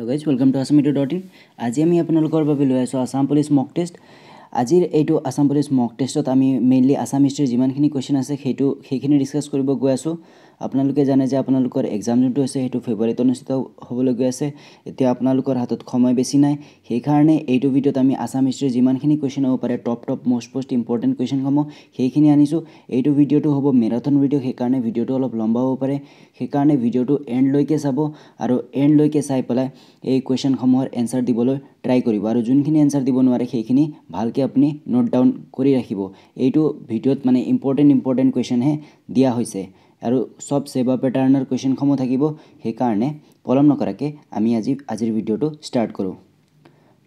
লগাইছ welcome to Assam YouTube dot in আজি আমি আপোনালোকৰ বাবে লৈ আছোঁ আছাম পুলিচ মক টেষ্ট আজিৰ এইটো আছাম পুলিচ মক টেষ্টত আমি মেইনলি আছাম হিষ্ট্ৰীৰ যিমানখিনি কুৱেশ্যন আছে সেইটো সেইখিনি ডিছকাছ কৰিব গৈ আছোঁ আপোনালোকে জানে যে আপোনালোকৰ এক্সাম যোনটো আছে সেইটো ফেব্ৰুৱাৰীত অনুষ্ঠিত হ'বলগীয়া আছে এতিয়া আপোনালোকৰ হাতত সময় বেছি নাই সেইকাৰণে এইটো ভিডিঅ'ত আমি আছাম হিষ্ট্ৰীৰ যিমানখিনি কুৱেশ্যন হ'ব পাৰে top top most most important কুৱেশ্যনসমূহ সেইখিনি আনিছোঁ এইটো ভিডিঅ'টো হ'ব মেৰাথন ভিডিঅ' সেইকাৰণে ভিডিঅ'টো অলপ লম্বা হ'ব পাৰে সেইকাৰণে ভিডিঅ'টো এণ্ডলৈকে চাব আৰু এণ্ডলৈকে চাই পেলাই এই কুৱেশ্যনসমূহৰ এনচাৰ দিবলৈ ট্ৰাই কৰিব আৰু যোনখিনি এনচাৰ দিব নোৱাৰে সেইখিনি ভালকৈ আপুনি নোট ডাউন কৰি ৰাখিব এইটো ভিডিঅ'ত মানে ইম্পৰ্টেণ্ট ইম্পৰ্টেণ্ট কুৱেশ্যনহে দিয়া হৈছে আৰু চব ছেবা পেটাৰ্ণৰ কুৱেশ্যনসমূহ থাকিব সেইকাৰণে পলম নকৰাকৈ আমি আজি আজিৰ ভিডিঅ'টো ষ্টাৰ্ট কৰোঁ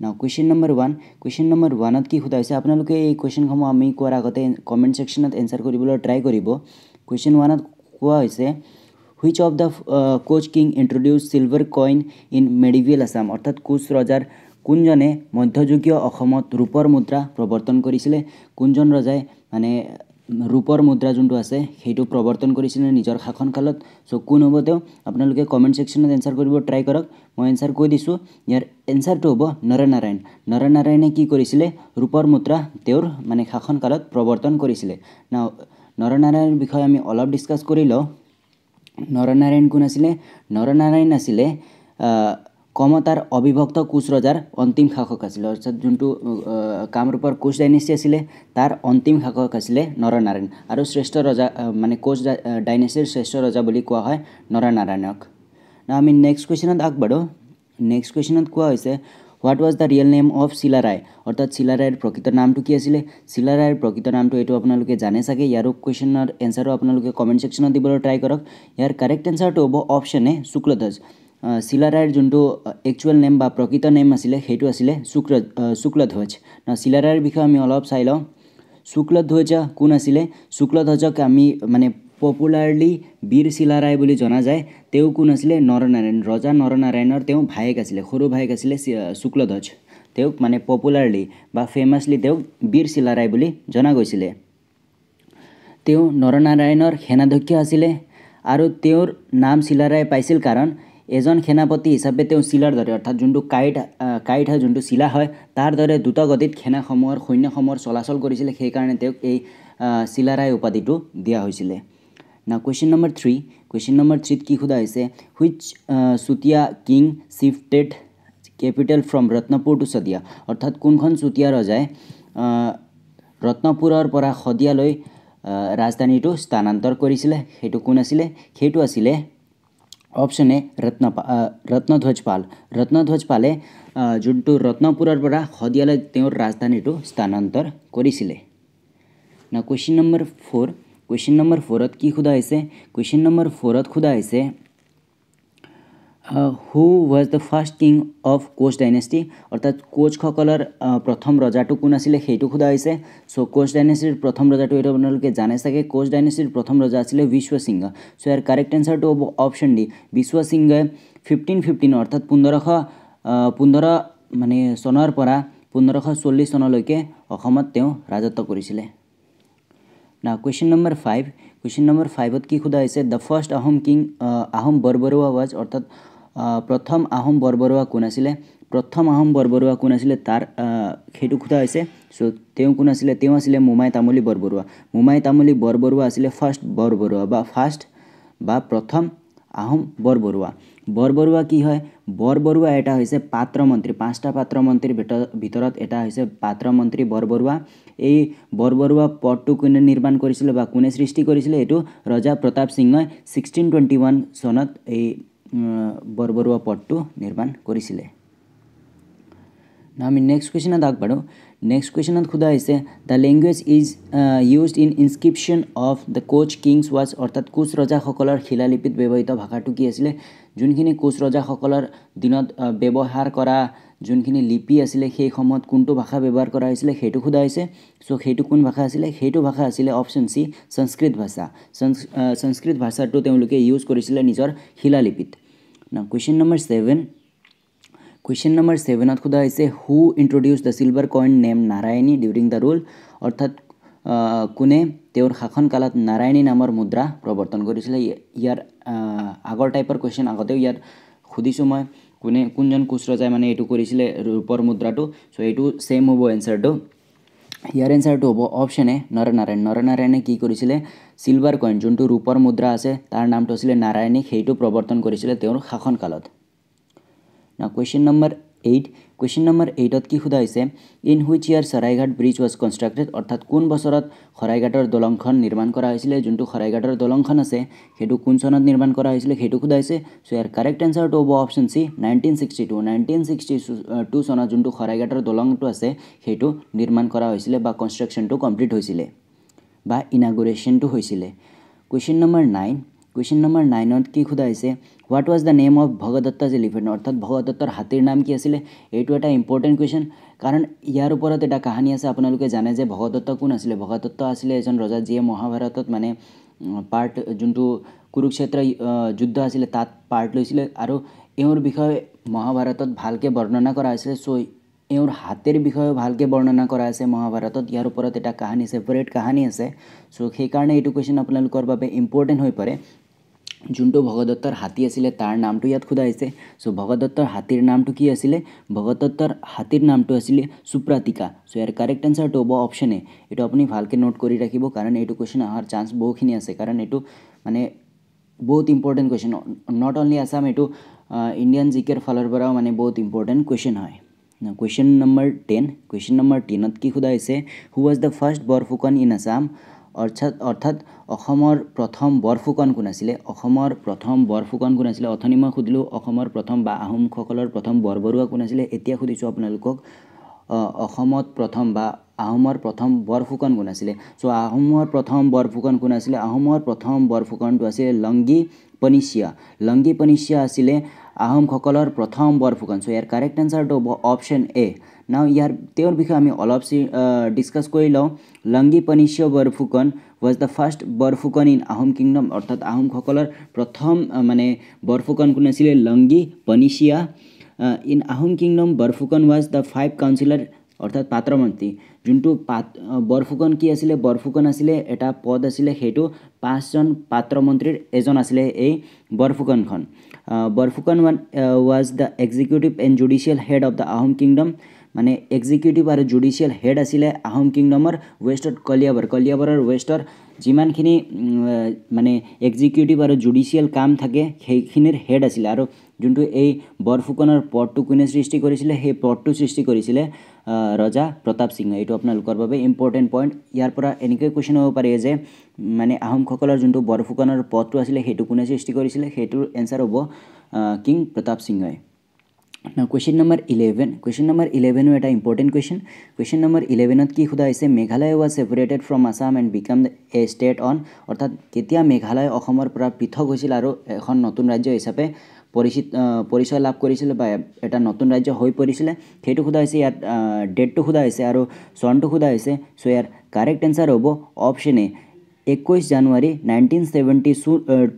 now question number one question number ওৱানত কি সোধা হৈছে আপোনালোকে এই কুৱেশ্যনসমূহ আমি কোৱাৰ আগতে কমেণ্ট ছেকশ্যনত এনচাৰ কৰিবলৈ ট্ৰাই কৰিব কুৱেশ্যন ওৱানত কোৱা হৈছে which of the Koch king introduce silver coin in medieval Assam অৰ্থাৎ কোচ ৰজাৰ কোনজনে মধ্যযুগীয় অসমত ৰূপৰ মুদ্ৰা প্ৰৱৰ্তন কৰিছিলে কোনজন ৰজাই মানে ৰূপৰ মুদ্ৰা যোনটো আছে সেইটো প্ৰৱৰ্তন কৰিছিলে নিজৰ শাসনকালত চ' কোন হ'ব তেওঁ আপোনালোকে কমেণ্ট ছেকশ্যনত এনচাৰ কৰিব ট্ৰাই কৰক মই এনচাৰ কৈ দিছোঁ ইয়াৰ এনচাৰটো হ'ব নৰনাৰায়ণ নৰনাৰায়ণে কি কৰিছিলে ৰূপৰ মুদ্ৰা তেওঁৰ মানে শাসনকালত প্ৰৱৰ্তন কৰিছিলে না নৰনাৰায়ণৰ বিষয়ে আমি অলপ ডিছকাছ কৰি লওঁ নৰনাৰায়ণ কোন আছিলে নৰনাৰায়ণ আছিলে কমতাৰ অবিভক্ত কোচ ৰজাৰ অন্তিম শাসক আছিলে অৰ্থাৎ যোনটো কামৰূপৰ কোচ ডাইনেষ্টি আছিলে তাৰ অন্তিম শাসক আছিলে নৰনাৰায়ণ আৰু শ্ৰেষ্ঠ ৰজা মানে কোচ ডাইনেষ্টিৰ শ্ৰেষ্ঠ ৰজা বুলি কোৱা হয় নৰনাৰায়ণক না আমি নেক্সট কুৱেশ্যনত আগবাঢ়ো নেক্সট কুৱেশ্যনত কোৱা হৈছে what was the real name of Chilarai অৰ্থাৎ চিলাৰায়ৰ প্ৰকৃত নামটো কি আছিলে চিলাৰায়ৰ প্ৰকৃত নামটো এইটো আপোনালোকে জানে চাগে ইয়াৰো কুৱেশ্যনৰ এনচাৰো আপোনালোকে কমেণ্ট ছেকশ্যনত দিবলৈ ট্ৰাই কৰক ইয়াৰ কাৰেক্ট এনচাৰটো হ'ব অপশ্যন এ শুক্লধ্বজ শিলা ৰায়ৰ যোনটো একচুৱেল নেম বা প্ৰকৃত নেম আছিলে সেইটো আছিলে শুক্ৰ শুক্লধ্বজ ন শিলা ৰায়ৰ বিষয়ে আমি অলপ চাই লওঁ শুক্লধ্বজ কোন আছিলে শুক্লধ্বজক আমি মানে পপুলাৰলি বীৰ শিলা ৰায় বুলি জনা যায় তেওঁ কোন আছিলে নৰনাৰায়ণ ৰজা নৰনাৰায়ণৰ তেওঁ ভায়েক আছিলে সৰু ভায়েক আছিলে শুক্লধ্বজ তেওঁক মানে পপুলাৰলি বা ফেমাছলি তেওঁক বীৰ শিলা ৰায় বুলি জনা গৈছিলে তেওঁ নৰনাৰায়ণৰ সেনাধ্যক্ষ আছিলে আৰু তেওঁৰ নাম শিলা পাইছিল কাৰণ এজন সেনাপতি হিচাপে তেওঁ চিলাৰ দৰে অৰ্থাৎ যোনটো কাইট কাইট হয় যোনটো চিলা হয় তাৰ দৰে দ্ৰুত গতিত সেনাসমূহৰ সৈন্যসমূহৰ চলাচল কৰিছিলে সেইকাৰণে তেওঁক এই চিলাৰাই উপাধিটো দিয়া হৈছিলে ন question number three question number থ্ৰীত কি সোধা হৈছে which Chutiya king shifted capital from Ratnapur to Sadiya অৰ্থাৎ কোনখন চুতীয়া ৰজাই ৰত্নপুৰৰ পৰা শদিয়ালৈ ৰাজধানীটো স্থানান্তৰ কৰিছিলে সেইটো কোন আছিলে সেইটো আছিলে অপশন এ ৰত্ন ৰত্নধ্বজপাল ৰত্নধ্বজপালে যোনটো ৰত্নপুৰৰ পৰা শদিয়ালৈ তেওঁৰ ৰাজধানীটো স্থানান্তৰ কৰিছিলে ন question number four question number ফ'ৰত কি সোধা হৈছে কুৱেশ্যন নম্বৰ ফ'ৰত সোধা হৈছে who was the first king of Koch dynasty অৰ্থাৎ কোচসকলৰ প্ৰথম ৰজাটো কোন আছিলে সেইটো সোধা হৈছে চ' কোচ ডাইনেষ্টিৰ প্ৰথম ৰজাটো এইটো আপোনালোকে জানে চাগে কোচ ডাইনেষ্টিৰ প্ৰথম ৰজা আছিলে বিশ্ব সিংহ চ' ইয়াৰ কাৰেক্ট এনচাৰটো হ'ব অপশ্যন ডি বিশ্ব সিংহই ফিফটিন ফিফটিন অৰ্থাৎ পোন্ধৰশ পোন্ধৰ মানে চনৰ পৰা পোন্ধৰশ চল্লিছ চনলৈকে অসমত তেওঁ ৰাজত্ব কৰিছিলে না question number five question number ফাইভত কি সোধা হৈছে the first Ahom king Ahom Borbarua was অৰ্থাৎ প্ৰথম আহোম বৰবৰুৱা কোন আছিলে প্ৰথম আহোম বৰবৰুৱা কোন আছিলে তাৰ সেইটো সোধা হৈছে চ' তেওঁ কোন আছিলে তেওঁ আছিলে মোমাই তামুলী বৰবৰুৱা মোমাই তামুলী বৰবৰুৱা আছিলে ফাৰ্ষ্ট বৰবৰুৱা বা ফাৰ্ষ্ট বা প্ৰথম আহোম বৰবৰুৱা বৰবৰুৱা কি হয় বৰবৰুৱা এটা হৈছে পাত্ৰ মন্ত্ৰী পাঁচটা পাত্ৰ মন্ত্ৰীৰ ভিত ভিতৰত এটা হৈছে পাত্ৰ মন্ত্ৰী বৰবৰুৱা এই বৰবৰুৱা পদটো কোনে নিৰ্মাণ কৰিছিলে বা কোনে সৃষ্টি কৰিছিলে এইটো ৰজা Pratap Singha sixteen twenty one চনত এই বৰবৰুৱা পদটো নিৰ্মাণ কৰিছিলে আমি নেক্সট কুৱেশ্যনত আগবাঢ়ো নেক্সট কুৱেশ্যনত সোধা হৈছে the language is use in inscription of the Koch kings was অৰ্থাৎ কোচ ৰজাসকলৰ শিলালিপিত ব্যৱহৃত ভাষাটো কি আছিলে যোনখিনি কোচ ৰজাসকলৰ দিনত ব্যৱহাৰ কৰা যোনখিনি লিপি আছিলে সেই সময়ত কোনটো ভাষা ব্যৱহাৰ কৰা হৈছিলে সেইটো সোধা হৈছে চ' সেইটো কোন ভাষা আছিলে সেইটো ভাষা আছিলে অপশ্যন চি সংস্কৃত ভাষা সংস্কৃত ভাষাটো তেওঁলোকে ইউজ কৰিছিলে নিজৰ শিলালিপিত ন question number seven question number ছেভেনত সোধা হৈছে who introduce the silver coin name Narayani during the rule অৰ্থাৎ কোনে তেওঁৰ শাসনকালত নাৰায়ণী নামৰ মুদ্ৰা প্ৰৱৰ্তন কৰিছিলে ইয়াৰ আগৰ টাইপৰ কুৱেশ্যন আগতেও ইয়াত সুধিছোঁ মই কোনে কোনজন কোচ ৰজাই মানে এইটো কৰিছিলে ৰূপৰ মুদ্ৰাটো চ' এইটো ছেইম হ'ব এনচাৰটো ইয়াৰ এনচাৰটো হ'ব অপশ্যনে নৰনাৰায়ণ নৰনাৰায়ণে কি কৰিছিলে চিলভাৰ কইন যোনটো ৰূপৰ মুদ্ৰা আছে তাৰ নামটো আছিলে নাৰায়ণী সেইটো প্ৰৱৰ্তন কৰিছিলে তেওঁৰ শাসনকালত question number eight question number এইটত কি সোধা হৈছে in which year Saraighat bridge was constructed অৰ্থাৎ কোন বছৰত শৰাইঘাটৰ দলংখন নিৰ্মাণ কৰা হৈছিলে যোনটো শৰাইঘাটৰ দলংখন আছে সেইটো কোন চনত নিৰ্মাণ কৰা হৈছিলে সেইটো সোধাইছে চ' ইয়াৰ কাৰেক্ট এনচাৰটো হ'ব option C nineteen sixty two nineteen sixty two চনত যোনটো শৰাইঘাটৰ দলংটো আছে সেইটো নিৰ্মাণ কৰা হৈছিলে বা কনষ্ট্ৰাকশ্যনটো কমপ্লিট হৈছিলে বা ইনাগুৰেশ্যনটো হৈছিলে question number nine question number নাইনত কি সোধাইছে what was the name of Bhagadatta যে লিভেন অৰ্থাৎ ভগদত্তৰ হাতীৰ নাম কি আছিলে এইটো এটা ইম্পৰ্টেণ্ট কুৱেশ্যন কাৰণ ইয়াৰ ওপৰত এটা কাহিনী আছে আপোনালোকে জানে যে ভগদত্ত কোন আছিলে ভগদত্ত আছিলে এজন ৰজা যিয়ে মহাভাৰতত মানে পাৰ্ট যোনটো কুৰুক্ষেত্ৰ যুদ্ধ আছিলে তাত পাৰ্ট লৈছিলে আৰু এওঁৰ বিষয়ে মহাভাৰতত ভালকৈ বৰ্ণনা কৰা আছে চ' এওঁৰ হাতীৰ বিষয়েও ভালকৈ বৰ্ণনা কৰা আছে মহাভাৰতত ইয়াৰ ওপৰত এটা কাহিনী ছেপাৰেট কাহিনী আছে চ' সেইকাৰণে এইটো কুৱেশ্যন আপোনালোকৰ বাবে ইম্পৰ্টেণ্ট হৈ পৰে যোনটো ভগদত্তৰ হাতী আছিলে তাৰ নামটো ইয়াত সোধা হৈছে চ' ভগদত্তৰ হাতীৰ নামটো কি আছিলে ভগদত্তৰ হাতীৰ নামটো আছিলে সুপ্ৰাতিকা চ' ইয়াৰ কাৰেক্ট এনচাৰটো হ'ব অপশ্যনে এইটো আপুনি ভালকৈ নোট কৰি ৰাখিব কাৰণ এইটো কুৱেশ্যন অহাৰ চান্স বহুখিনি আছে কাৰণ এইটো মানে বহুত important question not only Assam এইটো ইণ্ডিয়ান জি কেৰ ফালৰ পৰাও মানে বহুত ইম্পৰ্টেণ্ট কুৱেশ্যন হয় question number ten question number টেনত কি সোধা হৈছে who was the first Borphukan in Assam অৰ্থাৎ অৰ্থাৎ অসমৰ প্ৰথম বৰফুকন কোন আছিলে অসমৰ প্ৰথম বৰফুকন কোন আছিলে অথনি মই সুধিলোঁ অসমৰ প্ৰথম বা আহোমসকলৰ প্ৰথম বৰবৰুৱা কোন আছিলে এতিয়া সুধিছোঁ আপোনালোকক অসমত প্ৰথম বা আহোমৰ প্ৰথম বৰফুকন কোন আছিলে চ' আহোমৰ প্ৰথম বৰফুকন কোন আছিলে আহোমৰ প্ৰথম বৰফুকনটো আছিলে লংগি পনিচিয়া লংগি পনিচিয়া আছিলে আহোমসকলৰ প্ৰথম বৰফুকন চ' ইয়াৰ কাৰেক্ট এনচাৰটো হ'ব অপশ্যন এ নাও ইয়াৰ তেওঁৰ বিষয়ে আমি অলপ ডিছকাছ কৰি লওঁ Langi Panisiya Borphukan was the first Borphukan in Ahom kingdom অৰ্থাৎ আহোমসকলৰ প্ৰথম মানে বৰফুকন কোন আছিলে Langi Panisiya in Ahom kingdom Borphukan was the five councillor অৰ্থাৎ পাত্ৰমন্ত্ৰী যোনটো পাত বৰফুকন কি আছিলে বৰফুকন আছিলে এটা পদ আছিলে সেইটো পাঁচজন পাত্ৰমন্ত্ৰীৰ এজন আছিলে এই বৰফুকনখন Borphukan one was the executive and judicial head of the Ahom kingdom মানে এক্সিকিউটিভ আৰু জুডিচিয়েল হেড আছিলে আহোম কিংডমৰ ৱেষ্টৰ কলিয়াবৰ কলিয়াবৰৰ ৱেষ্টৰ যিমানখিনি মানে এক্সিকিউটিভ আৰু জুডিচিয়েল কাম থাকে সেইখিনিৰ হেড আছিলে আৰু যোনটো এই বৰফুকনৰ পদটো কোনে সৃষ্টি কৰিছিলে সেই পদটো সৃষ্টি কৰিছিলে ৰজা প্ৰতাপ সিং এইটো আপোনালোকৰ বাবে ইম্পৰ্টেণ্ট পইণ্ট ইয়াৰ পৰা এনেকৈ কুৱেশ্যন হ'ব পাৰে যে মানে আহোমসকলৰ যোনটো বৰফুকনৰ পদটো আছিলে সেইটো কোনে সৃষ্টি কৰিছিলে সেইটোৰ এনচাৰ হ'ব king Pratap Singha now question number eleven question number ইলেভেনো এটা ইম্পৰ্টেণ্ট কুৱেশ্যন কুৱেশ্যন নম্বৰ ইলেভেনত কি সোধা হৈছে Meghalaya was separated from Assam and became a state on অৰ্থাৎ কেতিয়া মেঘালয় অসমৰ পৰা পৃথক হৈছিল আৰু এখন নতুন ৰাজ্য হিচাপে পৰিচিত পৰিচয় লাভ কৰিছিলে বা এটা নতুন ৰাজ্য হৈ পৰিছিলে সেইটো সোধা হৈছে ইয়াত ডেটটো সোধা হৈছে আৰু চনটো সোধা হৈছে চ' ইয়াৰ কাৰেক্ট এনচাৰ হ'ব অপশ্যন এ একৈছ জানুৱাৰী নাইনটিন ছেভেণ্টি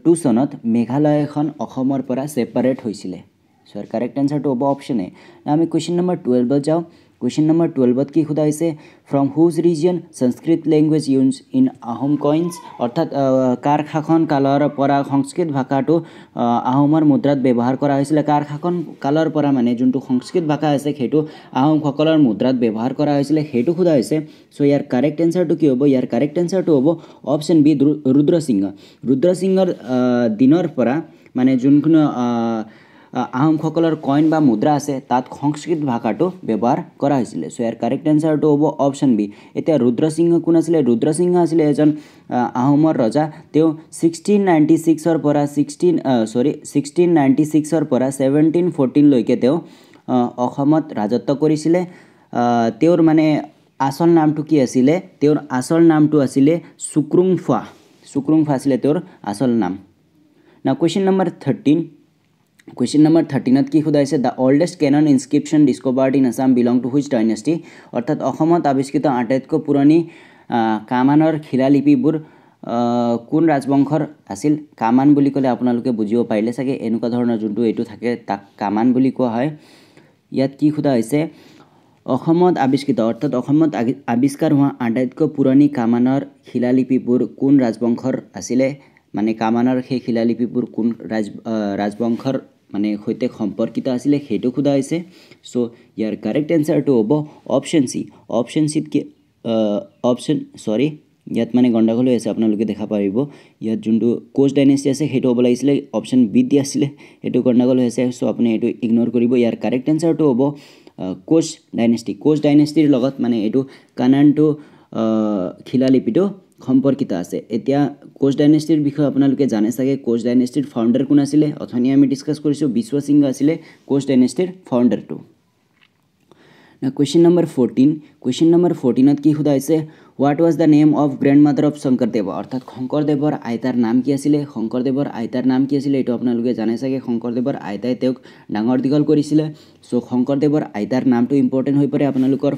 টু চনত মেঘালয় অসমৰ পৰা ছেপাৰেট হৈছিলে सो यार करेक्ट आंसर तो ओबा ऑप्शन है ना हमें क्वेश्चन नंबर ट्वेल्व पर जाओ क्वेश्चन नंबर ट्वेल्व की खुदाई से from whose region Sanskrit language use in Ahom coins अर्थात कारखाखन कालर पर संस्कृत भाषा तो आहोम मुद्रा व्यवहार कर कारखाखन कालर पर मानने जो संस्कृत भाषा आज सीट आहोम मुद्रा व्यवहार कर खुदा सो यार करेक्ट एन्सार तो कि हम यार करेक्ट एन्सार तो हम अपशन बी रुद्र सिंह रुद्र सिंह दिन मानने जो আহোমসকলৰ কইন বা মুদ্ৰা আছে তাত সংস্কৃত ভাষাটো ব্যৱহাৰ কৰা হৈছিলে চ' ইয়াৰ কাৰেক্ট এনচাৰটো হ'ব অপশ্যন বি এতিয়া ৰুদ্ৰসিংহ কোন আছিলে ৰুদ্ৰসিংহ আছিলে এজন আহোমৰ ৰজা তেওঁ ছিক্সটিন নাইণ্টি ছিক্সৰ পৰা ছিক্সটিন চৰি ছিক্সটিন নাইণ্টি ছিক্সৰ পৰা ছেভেণ্টিন ফৰ্টিনলৈকে তেওঁ অসমত ৰাজত্ব কৰিছিলে তেওঁৰ মানে আচল নামটো কি আছিলে তেওঁৰ আচল নামটো আছিলে চুক্ৰুংফা চুক্ৰুংফা আছিলে তেওঁৰ আচল নাম না question number thirteen question number thirteen की सोधा the oldest canon inscription discovered in Assam belong to which dynasty अर्थात आविष्कृत आटाइतक पुरानी कामानर शिलालिपिबूर কোন ৰাজবংশৰ আছিল কামান বুলি ক'লে আপোনালোকে বুজিব পাৰিলে চাগে এনেকুৱা ধৰণৰ যোনটো এইটো থাকে তাক কামান বুলি কোৱা হয় ইয়াত কি সোধা হৈছে অসমত আৱিষ্কৃত অৰ্থাৎ অসমত আৱিষ্কাৰ হোৱা আটাইতকৈ পুৰণি কামানৰ শিলালিপিবোৰ কোন ৰাজবংশৰ আছিলে মানে কামানৰ সেই শিলালিপিবোৰ কোন ৰাজ ৰাজবংশৰ মানে সৈতে সম্পৰ্কিত আছিলে সেইটো সোধা হৈছে চ' ইয়াৰ কাৰেক্ট এনচাৰটো হ'ব অপশ্যন চি অপশ্যন চিত কি অপশ্যন চৰি ইয়াত মানে গণ্ডগোল হৈ আছে আপোনালোকে দেখা পাৰিব ইয়াত যোনটো কোচ ডাইনেষ্টি আছে সেইটো হ'ব লাগিছিলে অপশ্যন বি দি আছিলে সেইটো গণ্ডগোল হৈ আছে চ' আপুনি এইটো ইগন'ৰ কৰিব ইয়াৰ কাৰেক্ট এনচাৰটো হ'ব কোচ ডাইনেষ্টি কোচ ডাইনেষ্টিৰ লগত মানে এইটো কানানটো খিলালিপিটো সম্পৰ্কিত আছে এতিয়া কোচ ডাইনেষ্টিৰ বিষয়ে আপোনালোকে জানে চাগে কোচ ডাইনেষ্টিৰ ফাউণ্ডাৰ কোন আছিলে অথনি আমি ডিছকাছ কৰিছোঁ বিশ্ব সিংহ আছিলে কোচ ডাইনেষ্টিৰ ফাউণ্ডাৰটো question number fourteen question number ফৰ্টিনত কি সোধা হৈছে what was the name of grand mother of শংকৰদেৱৰ অৰ্থাৎ শংকৰদেৱৰ আইতাৰ নাম কি আছিলে শংকৰদেৱৰ আইতাৰ নাম কি আছিলে এইটো আপোনালোকে জানে চাগে শংকৰদেৱৰ আইতাই তেওঁক ডাঙৰ দীঘল কৰিছিলে চ' শংকৰদেৱৰ আইতাৰ নামটো ইম্পৰ্টেণ্ট হৈ পৰে আপোনালোকৰ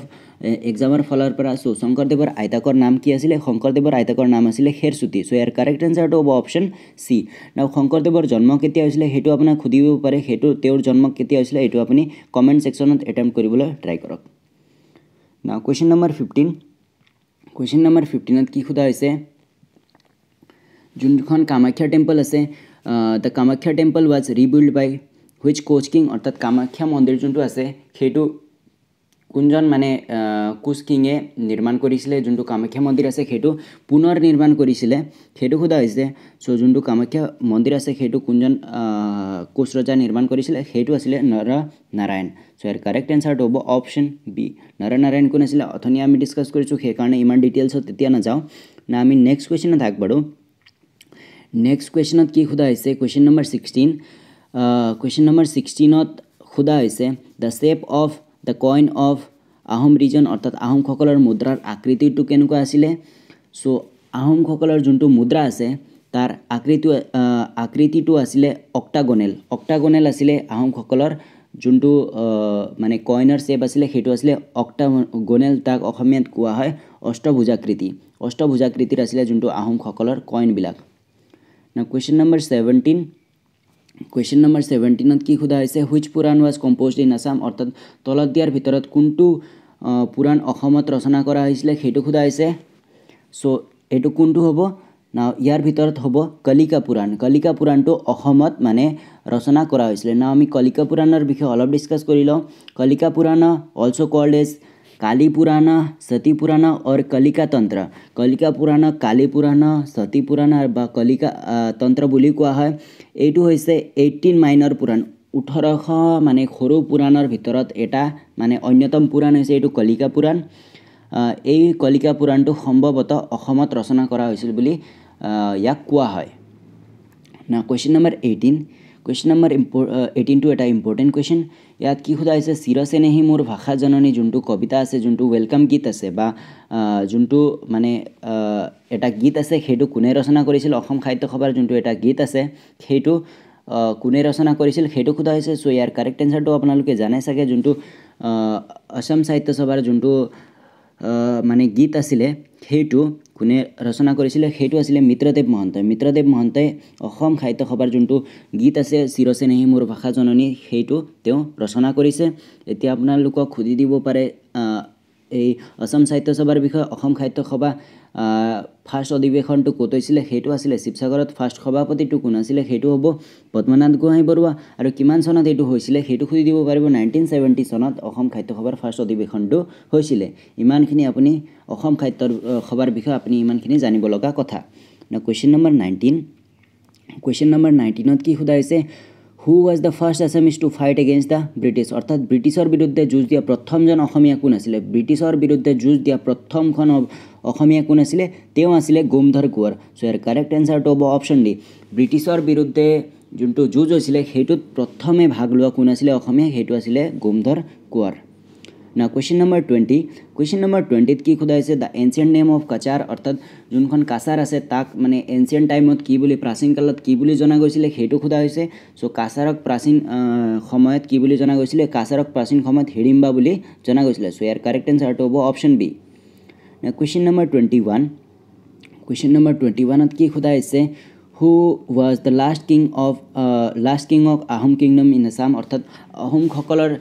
এক্সামৰ ফালৰ পৰা চ' শংকৰদেৱৰ আইতাকৰ নাম কি আছিলে শংকৰদেৱৰ আইতাকৰ নাম আছিলে খেৰচুটি চ' ইয়াৰ কাৰেক্ট এনচাৰটো হ'ব অপশ্যন চি নাও শংকৰদেৱৰ জন্ম কেতিয়া হৈছিলে সেইটো আপোনাক সুধিব পাৰে সেইটো তেওঁৰ জন্ম কেতিয়া হৈছিলে এইটো আপুনি কমেণ্ট ছেকশ্যনত এটেম্প কৰিবলৈ ট্ৰাই কৰক now question number fifteen question number ফিফটিনত কি সোধা হৈছে যোনখন কামাখ্যা টেম্পল আছে the Kamakhya temple was rebuild by which Koch king অৰ্থাৎ কামাখ্যা মন্দিৰ যোনটো আছে সেইটো কোনজন মানে কুচ কিঙে নিৰ্মাণ কৰিছিলে যোনটো কামাখ্যা মন্দিৰ আছে সেইটো পুনৰ নিৰ্মাণ কৰিছিলে সেইটো সোধা হৈছে চ' যোনটো কামাখ্যা মন্দিৰ আছে সেইটো কোনজন কোচ ৰজা নিৰ্মাণ কৰিছিলে সেইটো আছিলে নৰ নাৰায়ণ চ' ইয়াৰ কাৰেক্ট এনচাৰটো হ'ব অপশ্যন বি নৰ নাৰায়ণ কোন আছিলে অথনি আমি ডিছকাছ কৰিছোঁ সেইকাৰণে ইমান ডিটেইলছত এতিয়া নাযাওঁ না আমি নেক্সট কুৱেশ্যনত আগবাঢ়ো নেক্সট কুৱেশ্যনত কি সোধা হৈছে question number sixteen question number ছিক্সটিনত সোধা হৈছে the shape of the coin of Ahom region অৰ্থাৎ আহোমসকলৰ মুদ্ৰাৰ আকৃতিটো কেনেকুৱা আছিলে চ' আহোমসকলৰ যোনটো মুদ্ৰা আছে তাৰ আকৃতি আকৃতিটো আছিলে অক্টাগনেল অক্টাগনেল আছিলে আহোমসকলৰ যোনটো মানে কইনৰ শ্বেপ আছিলে সেইটো আছিলে অক্টা গনেল তাক অসমীয়াত কোৱা হয় অষ্টভুজাকৃতি অষ্টভুজাকৃতিৰ আছিলে যোনটো আহোমসকলৰ কইনবিলাক question number seventeen question number ছেভেণ্টিনত কি সোধা হৈছে which Purana was composed in Assam অৰ্থাৎ তলত দিয়াৰ ভিতৰত কোনটো পুৰাণ অসমত ৰচনা কৰা হৈছিলে সেইটো সোধা হৈছে চ' এইটো কোনটো হ'ব নাও ইয়াৰ ভিতৰত হ'ব কলিকা পুৰাণ কলিকা পুৰাণটো অসমত মানে ৰচনা কৰা হৈছিলে নাও আমি কলিকা পুৰাণৰ বিষয়ে অলপ ডিছকাছ কৰি লওঁ Kalika Purana also' called as Kalipurana Satipurana or Kalika Tantra Kalika পুরাণ কালীপুরাণ সতীপুরাণ বা কলিকা তন্ত্র বলি কোয়া হয় এটু হইছে 18 মাইনর পুরাণ 18 খ মানে খুরু পুরাণৰ ভিতৰত এটা মানে অন্যতম পুরাণ এটো কলিকা পুরাণ আ এই কলিকা পুরাণটো সম্ভৱত অখমত রচনা কৰা হৈছিল বুলি ইয়াক কোয়া হয় না কোৱেশ্চন নম্বৰ 18 কুৱেশ্যন নম্বৰ এইটিনটো এটা ইম্পৰ্টেণ্ট কুৱেশ্যন ইয়াত কি সোধা হৈছে চিৰসেনেহী মোৰ ভাষা জননী যোনটো কবিতা আছে যোনটো ৱেলকাম গীত আছে বা যোনটো মানে এটা গীত আছে সেইটো কোনে ৰচনা কৰিছিল অসম সাহিত্য সভাৰ যোনটো এটা গীত আছে সেইটো কোনে ৰচনা কৰিছিল সেইটো সোধা হৈছে চ' ইয়াৰ কাৰেক্ট এনচাৰটো আপোনালোকে জানে চাগে যোনটো অসম সাহিত্য যোনটো মানে গীত আছিলে সেইটো কোনে ৰচনা কৰিছিলে সেইটো আছিলে মিত্ৰদেৱ মহন্তই মিত্ৰদেৱ মহন্তই অসম সাহিত্য সভাৰ যোনটো গীত আছে চিৰচেনেহী মোৰ ভাষা জননী সেইটো তেওঁ ৰচনা কৰিছে এতিয়া আপোনালোকক সুধি দিব পাৰে এই অসম সাহিত্য সভাৰ বিষয়ে অসম সাহিত্য সভা ফাৰ্ষ্ট অধিৱেশনটো ক'ত হৈছিলে সেইটো আছিলে শিৱসাগৰত ফাৰ্ষ্ট সভাপতিটো কোন আছিলে সেইটো হ'ব পদ্মনাথ গোহাঁই বৰুৱা আৰু কিমান চনত এইটো হৈছিলে সেইটো সুধি দিব পাৰিব নাইনটিন ছেভেণ্টি চনত অসম খাদ্য সভাৰ ফাৰ্ষ্ট অধিৱেশনটো হৈছিলে ইমানখিনি আপুনি অসম খাদ্য সভাৰ বিষয়ে আপুনি ইমানখিনি জানিব লগা কথা question number nineteen question number নাইনটিনত কি সোধা who was the first Assamese to fight against the British অৰ্থাৎ ব্ৰিটিছৰ বিৰুদ্ধে যুঁজ দিয়া প্ৰথমজন অসমীয়া কোন আছিলে ব্ৰিটিছৰ বিৰুদ্ধে যুঁজ দিয়া প্ৰথমখন অসমীয়া কোন আছিলে তেওঁ আছিলে গোমধৰ কোঁৱৰ চ' ইয়াৰ কাৰেক্ট এনচাৰটো হ'ব অপশ্যন ডি ব্ৰিটিছৰ বিৰুদ্ধে যোনটো যুঁজ হৈছিলে সেইটোত প্ৰথমে ভাগ লোৱা কোন আছিলে অসমীয়া সেইটো আছিলে গোমধৰ কোঁৱৰ ना question number twenty question number টুৱেণ্টিত কি সোধা হৈছে the ancient name of Cachar অৰ্থাৎ যোনখন কাছাৰ আছে তাক মানে এনচিয়েণ্ট টাইমত কি বুলি প্ৰাচীন কালত কি বুলি জনা গৈছিলে সেইটো সোধা হৈছে চ' কাছাৰক প্ৰাচীন সময়ত কি বুলি জনা গৈছিলে কাছাৰক প্ৰাচীন সময়ত হিৰিম্বা বুলি জনা গৈছিলে চ' ইয়াৰ কাৰেক্ট এনচাৰটো হ'ব option B question number twenty one question number twenty ওৱানত কি সোধা হৈছে who was the last king of last king of Ahom kingdom in Assam অৰ্থাৎ আহোমসকলৰ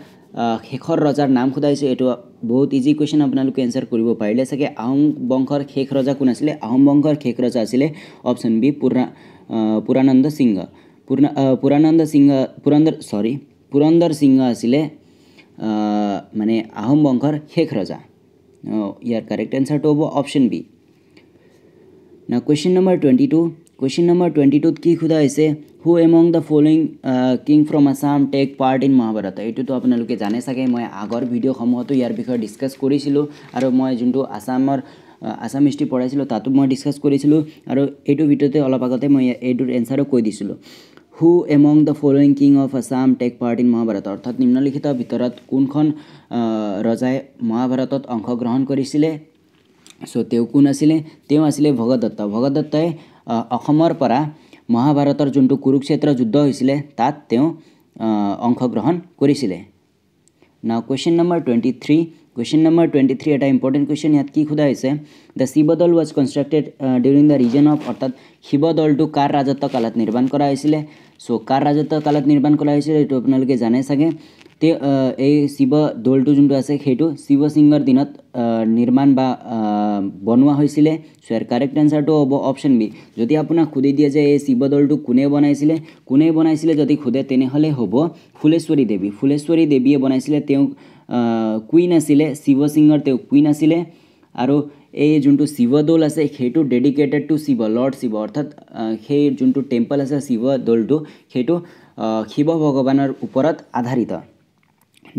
শেষৰ ৰজাৰ নাম সোধা হৈছে এইটো বহুত ইজি কুৱেশ্যন আপোনালোকে এনচাৰ কৰিব পাৰিলে চাগে আহোম বংশৰ শেষ ৰজা কোন আছিলে আহোম বংশৰ শেষ ৰজা আছিলে অপশ্যন বি পুৰা পুৰানন্দ সিংহ পুৰা পুৰানন্দ সিংহ পুৰন্দৰ চৰি পুৰন্দৰ সিংহ আছিলে মানে আহোম বংশৰ শেষ ৰজা ইয়াৰ কাৰেক্ট এনচাৰটো হ'ব অপশ্যন বি না question number twenty two question number twenty টুত কি সোধা হৈছে who among the following king from Assam take part in Mahabharata এইটোতো আপোনালোকে জানে চাগে মই আগৰ ভিডিঅ'সমূহতো ইয়াৰ বিষয়ে ডিছকাছ কৰিছিলোঁ আৰু মই যোনটো আছামৰ আছাম হিষ্ট্ৰী পঢ়াইছিলোঁ তাতো মই ডিছকাছ কৰিছিলোঁ আৰু এইটো ভিডিঅ'তে অলপ আগতে মই এইটোৰ এনচাৰো কৈ দিছিলোঁ who among the following king of Assam take part in Mahabharata অৰ্থাৎ নিম্নলিখিত ভিতৰত কোনখন ৰজাই মহাভাৰতত অংশগ্ৰহণ কৰিছিলে চ' তেওঁ কোন আছিলে তেওঁ আছিলে ভগদত্ত ভগদত্তই অসমৰ পৰা মহাভাৰতৰ যোনটো কুৰুক্ষেত্ৰ যুদ্ধ হৈছিলে তাত তেওঁ অংশগ্ৰহণ কৰিছিলে now question number twenty three question number twenty three এটা ইম্পৰ্টেণ্ট কুৱেশ্যন ইয়াত কি সোধা হৈছে the Sivadol was constructed during the region of অৰ্থাৎ শিৱদৌলটো কাৰ ৰাজত্ব কালত নিৰ্মাণ কৰা হৈছিলে চ' কাৰ ৰাজত্ব কালত নিৰ্মাণ কৰা হৈছিলে এইটো আপোনালোকে জানে চাগে এই শিৱ দৌলটো যোনটো আছে সেইটো শিৱসিংহৰ দিনত নিৰ্মাণ বা বনোৱা হৈছিলে চুৱেৰ কাৰেক্ট এনচাৰটো হ'ব অপশ্যন বি যদি আপোনাক সুধি দিয়ে যে এই শিৱদৌলটো কোনে বনাইছিলে কোনে বনাইছিলে যদি সোধে তেনেহ'লে হ'ব ফুলেশ্বৰী দেৱী ফুলেশ্বৰী দেৱীয়ে বনাইছিলে তেওঁ কুইন আছিলে শিৱসিংহৰ তেওঁ কুইন আছিলে আৰু এই যোনটো শিৱদৌল আছে সেইটো dedicated to Shiva lord Shiva অৰ্থাৎ সেই যোনটো টেম্পল আছে শিৱদৌলটো সেইটো শিৱ ভগৱানৰ ওপৰত আধাৰিত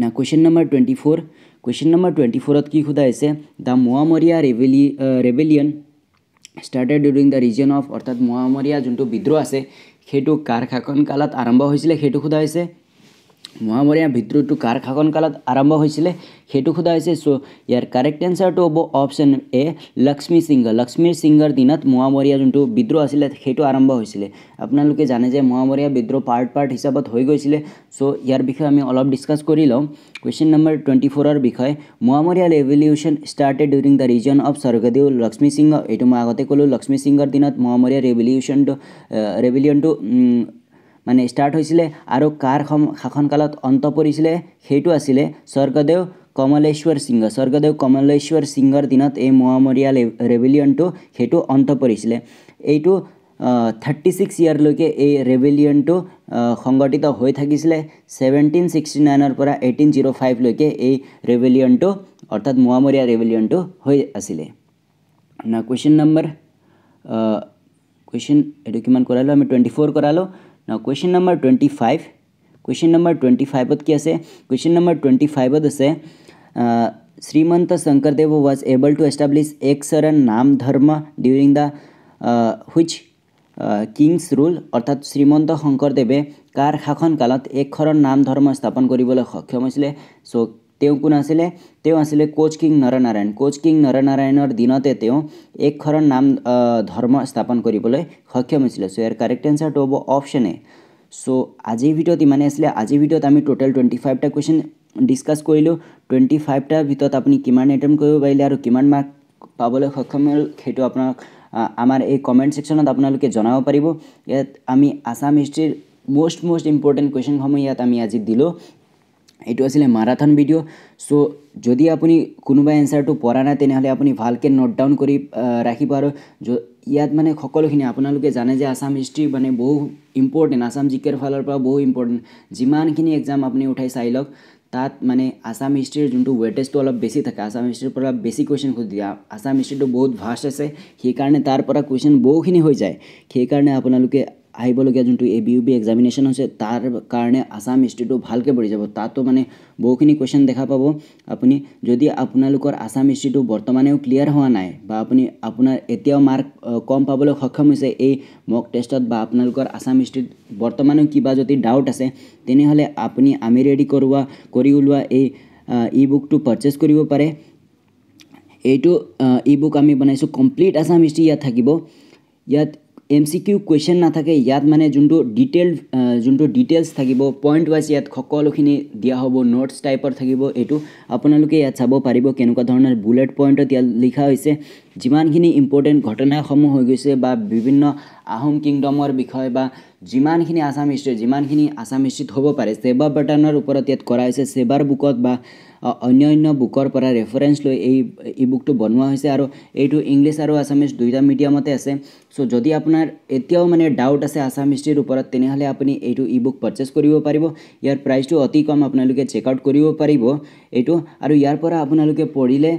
না question number twenty four question number twenty ফ'ৰত কি সোধা হৈছে দ্য মোৱামৰীয়া ৰেভেলি rebellion started during the region of অৰ্থাৎ মোৱামৰীয়া যোনটো বিদ্ৰোহ আছে সেইটো কাৰ শাসনকালত আৰম্ভ হৈছিলে সেইটো সোধা মহামৰীয়া বিদ্ৰোহটো কাৰ কালত আৰম্ভ হৈছিলে সেইটো সোধা হৈছে চ' ইয়াৰ কাৰেক্ট এনচাৰটো হ'ব অপশ্যন এ লক্ষ্মী সিংহ লক্ষ্মী সিংহৰ দিনত মহামৰীয়া যোনটো বিদ্ৰোহ আছিলে সেইটো আৰম্ভ হৈছিলে আপোনালোকে জানে যে মহামৰীয়া বিদ্ৰোহ পাৰ্ট পাৰ্ট হিচাপত হৈ গৈছিলে চ' ইয়াৰ বিষয়ে আমি অলপ ডিছকাছ কৰি লওঁ কুৱেশ্যন নম্বৰ টুৱেণ্টি ফ'ৰৰ বিষয়ে Moamoria revolution started during the region of Swargadeo Lakshmi Singha এইটো মই আগতে ক'লোঁ লক্ষ্মী সিংহৰ দিনত মহামৰীয়া ৰেভলিউশ্যনটো ৰেভলিউনটো মানে ষ্টাৰ্ট হৈছিলে আৰু কাৰ শাসনকালত অন্ত পৰিছিলে সেইটো আছিলে স্বৰ্গদেউ কমলেশ্বৰ সিংহ স্বৰ্গদেউ কমলেশ্বৰ সিংহৰ দিনত এই মোৱামৰীয়া ৰেভেলিয়নটো সেইটো অন্ত পৰিছিলে এইটো থাৰ্টি ছিক্স ইয়াৰলৈকে এই ৰেভেলিয়নটো সংঘটিত হৈ থাকিছিলে ছেভেণ্টিন ছিক্সটি নাইনৰ পৰা এইটিন জিৰ' ফাইভলৈকে এই ৰেভেলিয়নটো অৰ্থাৎ মোৱামৰীয়া ৰেভেলিয়নটো হৈ আছিলে কুৱেশ্যন নম্বৰ কুৱেশ্যন এইটো কিমান কৰালোঁ আমি টুৱেণ্টি ফ'ৰ কৰালোঁ now question number 25 question number 25 ot kya ase question number 25 ot ase uh, Srimanta Shankardeva was able to establish Eksaran Nam Dharma during the uh, which kings rule অৰ্থাৎ শ্ৰীমন্ত শংকৰদেৱে কাৰ শাসনকালত একশৰণ নাম ধৰ্ম স্থাপন কৰিবলৈ সক্ষম হৈছিলে চ' তেওঁ কোন আছিলে তেওঁ আছিলে কোচ কিং নৰনাৰায়ণ কোচ কিং নৰনাৰায়ণৰ দিনতে তেওঁ এক শৰণ নাম ধৰ্ম স্থাপন কৰিবলৈ সক্ষম হৈছিলে চ' ইয়াৰ কাৰেক্ট এনচাৰটো হ'ব অপশ্যনে চ' আজিৰ ভিডিঅ'ত ইমানেই আছিলে আজিৰ ভিডিঅ'ত আমি টোটেল টুৱেণ্টি ফাইভটা কুৱেশ্যন ডিছকাছ কৰিলোঁ টুৱেণ্টি ফাইভটাৰ ভিতৰত আপুনি কিমান এটেম্প কৰিব পাৰিলে আৰু কিমান মাৰ্ক পাবলৈ সক্ষম হ'ল সেইটো আপোনাক আমাৰ এই কমেণ্ট ছেকশ্যনত আপোনালোকে জনাব পাৰিব ইয়াত আমি আছাম হিষ্ট্ৰীৰ মষ্ট মষ্ট ইম্পৰ্টেণ্ট কুৱেশ্যনসমূহ ইয়াত আমি আজি দিলোঁ এইটো আছিলে মাৰাথন ভিডিঅ' চ' যদি আপুনি কোনোবাই এনচাৰটো পৰা নাই তেনেহ'লে আপুনি ভালকৈ নোট ডাউন কৰি ৰাখিব আৰু ইয়াত মানে সকলোখিনি আপোনালোকে জানে যে আছাম হিষ্ট্ৰী মানে বহু ইম্পৰ্টেণ্ট আছাম জি কেৰ ফালৰ পৰা বহু ইম্পৰ্টেণ্ট যিমানখিনি এক্সাম আপুনি উঠাই চাই লওক তাত মানে আছাম হিষ্ট্ৰীৰ যোনটো ৱেটেজটো অলপ বেছি থাকে আছাম হিষ্ট্ৰীৰ পৰা বেছি কুৱেশ্যন সুধি দিয়ে আছাম হিষ্ট্ৰীটো বহুত ভাষ্ট আছে সেইকাৰণে তাৰ পৰা কুৱেশ্যন বহুখিনি হৈ যায় সেইকাৰণে আপোনালোকে আহিবলগীয়া যোনটো A B U B examination হৈছে তাৰ কাৰণে আছাম হিষ্ট্ৰীটো ভালকৈ পঢ়ি যাব তাতো মানে বহুখিনি কুৱেশ্যন দেখা পাব আপুনি যদি আপোনালোকৰ আছাম হিষ্ট্ৰীটো বৰ্তমানেও ক্লিয়াৰ হোৱা নাই বা আপুনি আপোনাৰ এতিয়াও মাৰ্ক কম পাবলৈ সক্ষম হৈছে এই মক টেষ্টত বা আপোনালোকৰ আছাম হিষ্ট্ৰীত বৰ্তমানেও কিবা যদি ডাউট আছে তেনেহ'লে আপুনি আমি ৰেডি কৰোৱা কৰি ওলোৱা এই ই বুকটো পাৰ্চেছ কৰিব পাৰে এইটো ই বুক আমি বনাইছোঁ কমপ্লিট আছাম হিষ্ট্ৰী ইয়াত থাকিব ইয়াত এম চি কিউ কুৱেশ্যন নাথাকে ইয়াত মানে যোনটো ডিটেইলড যোনটো ডিটেইলছ থাকিব পইণ্ট ৱাইজ ইয়াত সকলোখিনি দিয়া হ'ব নোটছ টাইপৰ থাকিব এইটো আপোনালোকে ইয়াত চাব পাৰিব কেনেকুৱা ধৰণৰ বুলেট পইণ্টত ইয়াত লিখা হৈছে যিমানখিনি ইম্পৰ্টেণ্ট ঘটনাসমূহ হৈ গৈছে বা বিভিন্ন আহোম কিংডমৰ বিষয়ে বা যিমানখিনি আছাম হিষ্ট্ৰী যিমানখিনি আছাম হিষ্ট্ৰীত হ'ব পাৰে ছেবা বাটানৰ ওপৰত ইয়াত কৰা হৈছে ছেবাৰ বুকত বা অন্য অন্য বুকৰ পৰা ৰেফাৰেঞ্চ লৈ এই ই বুকটো বনোৱা হৈছে আৰু এইটো ইংলিছ আৰু আছামিজ দুয়োটা মিডিয়ামতে আছে চ' যদি আপোনাৰ এতিয়াও মানে ডাউট আছে আছাম হিষ্ট্ৰীৰ ওপৰত তেনেহ'লে আপুনি এইটো ই বুক পাৰ্চেছ কৰিব পাৰিব ইয়াৰ প্ৰাইচটো অতি কম আপোনালোকে চেক আউট কৰিব পাৰিব এইটো আৰু ইয়াৰ পৰা আপোনালোকে পঢ়িলে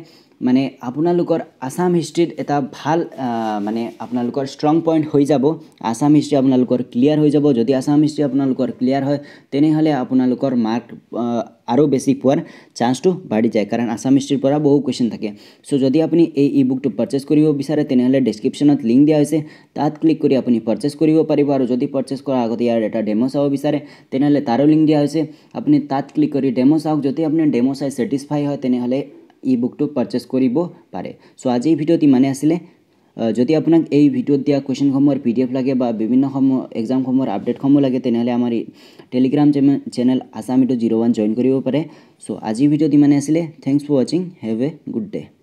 মানে আপোনালোকৰ আছাম হিষ্ট্ৰীত এটা ভাল মানে আপোনালোকৰ ষ্ট্ৰং পইণ্ট হৈ যাব আছাম হিষ্ট্ৰি আপোনালোকৰ ক্লিয়াৰ হৈ যাব যদি আছাম হিষ্ট্ৰী আপোনালোকৰ ক্লিয়াৰ হয় তেনেহ'লে আপোনালোকৰ মাৰ্ক আৰু বেছি পোৱাৰ চান্সটো বাঢ়ি যায় কাৰণ আছাম হিষ্ট্ৰীৰ পৰা বহু কুৱেশ্যন থাকে চ' যদি আপুনি এই ই বুকটো পাৰ্চেছ কৰিব বিচাৰে তেনেহ'লে ডেছক্ৰিপশ্যনত লিংক দিয়া হৈছে তাত ক্লিক কৰি আপুনি পাৰ্চেছ কৰিব পাৰিব আৰু যদি পাৰ্চেছ কৰাৰ আগতে ইয়াৰ এটা ডেম' চাব বিচাৰে তেনেহ'লে তাৰো লিংক দিয়া হৈছে আপুনি তাত ক্লিক কৰি ডেম' চাওক যদি আপুনি ডেম' চাই চেটিছফাই হয় তেনেহ'লে ই বুকটো পাৰ্চেচ কৰিব পাৰে চ' আজি এই ভিডিঅ'ত ইমানেই আছিলে যদি আপোনাক এই ভিডিঅ'ত দিয়া কুৱেশ্যনসমূহৰ পি ডি এফ লাগে বা বিভিন্ন সমূহ এক্সামসমূহৰ আপডেটসমূহ লাগে তেনেহ'লে আমাৰ টেলিগ্ৰাম চেমে চেনেল আছামিটো জিৰ' ওৱান জইন কৰিব পাৰে চ' আজিৰ ভিডিঅ'ত ইমানেই আছিলে থেংকছ ফৰ ৱাচিং হেভ এ গুড ডে'